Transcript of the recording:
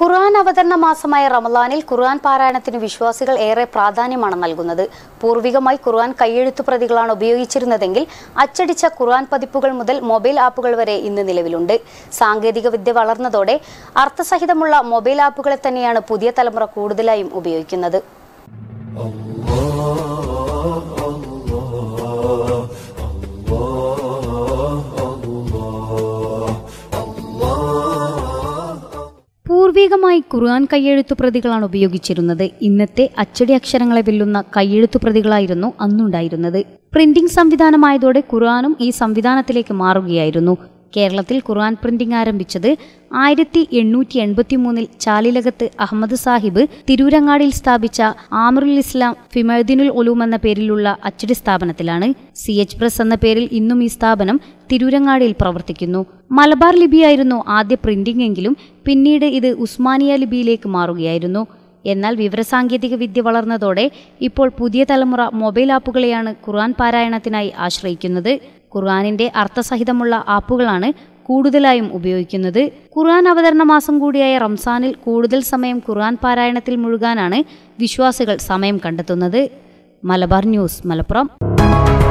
ഖുർആൻ അവതരണ മാസമായ റമലാനിൽ ഖുർആൻ പാരായണത്തിന് വിശ്വാസികൾ ഏറെ പ്രാധാന്യമാണ് നൽകുന്നത് പൂർവികമായി ഖുർആൻ കൈയെഴുത്തു പ്രതികളാണ് ഉപയോഗിച്ചിരുന്നതെങ്കിൽ അച്ചടിച്ച ഖുർആൻ പതിപ്പുകൾ മുതൽ മൊബൈൽ ആപ്പുകൾ വരെ ഇന്ന് നിലവിലുണ്ട് സാങ്കേതിക വിദ്യ വളർന്നതോടെ അർത്ഥസഹിതമുള്ള മൊബൈൽ ആപ്പുകളെ തന്നെയാണ് പുതിയ തലമുറ കൂടുതലായും ഉപയോഗിക്കുന്നത് പൂർവികമായി ഖുർആൻ കയ്യെഴുത്തു പ്രതികളാണ് ഉപയോഗിച്ചിരുന്നത് ഇന്നത്തെ അച്ചടി അക്ഷരങ്ങളെ വെല്ലുന്ന കയ്യെഴുത്തു പ്രതികളായിരുന്നു അന്നുണ്ടായിരുന്നത് പ്രിന്റിംഗ് സംവിധാനമായതോടെ ഖുർആാനും ഈ സംവിധാനത്തിലേക്ക് മാറുകയായിരുന്നു കേരളത്തിൽ ഖുർആൻ പ്രിന്റിംഗ് ആരംഭിച്ചത് ആയിരത്തി എണ്ണൂറ്റി എൺപത്തി മൂന്നിൽ ചാലിലകത്ത് അഹമ്മദ് സാഹിബ് തിരൂരങ്ങാടിയിൽ സ്ഥാപിച്ച ആമറുൽ ഇസ്ലാം ഫിമദ്ദിനുൽ ഒലൂം എന്ന പേരിലുള്ള അച്ചടി സ്ഥാപനത്തിലാണ് സി എച്ച് പ്രസ് എന്ന പേരിൽ ഇന്നും ഈ സ്ഥാപനം തിരൂരങ്ങാടിയിൽ പ്രവർത്തിക്കുന്നു മലബാർ ലിപിയായിരുന്നു ആദ്യ പ്രിന്റിംഗ് എങ്കിലും പിന്നീട് ഇത് ഉസ്മാനിയ ലിപിയിലേക്ക് മാറുകയായിരുന്നു എന്നാൽ വിവരസാങ്കേതിക വിദ്യ വളർന്നതോടെ ഇപ്പോൾ പുതിയ തലമുറ മൊബൈൽ ആപ്പുകളെയാണ് ഖുർആൻ പാരായണത്തിനായി ആശ്രയിക്കുന്നത് ഖുർആാനിൻ്റെ അർത്ഥസഹിതമുള്ള ആപ്പുകളാണ് കൂടുതലായും ഉപയോഗിക്കുന്നത് ഖുർആൻ അവതരണ മാസം കൂടിയായ റംസാനിൽ കൂടുതൽ സമയം ഖുർആൻ പാരായണത്തിൽ മുഴുകാനാണ് വിശ്വാസികൾ സമയം കണ്ടെത്തുന്നത് മലബാർ ന്യൂസ് മലപ്പുറം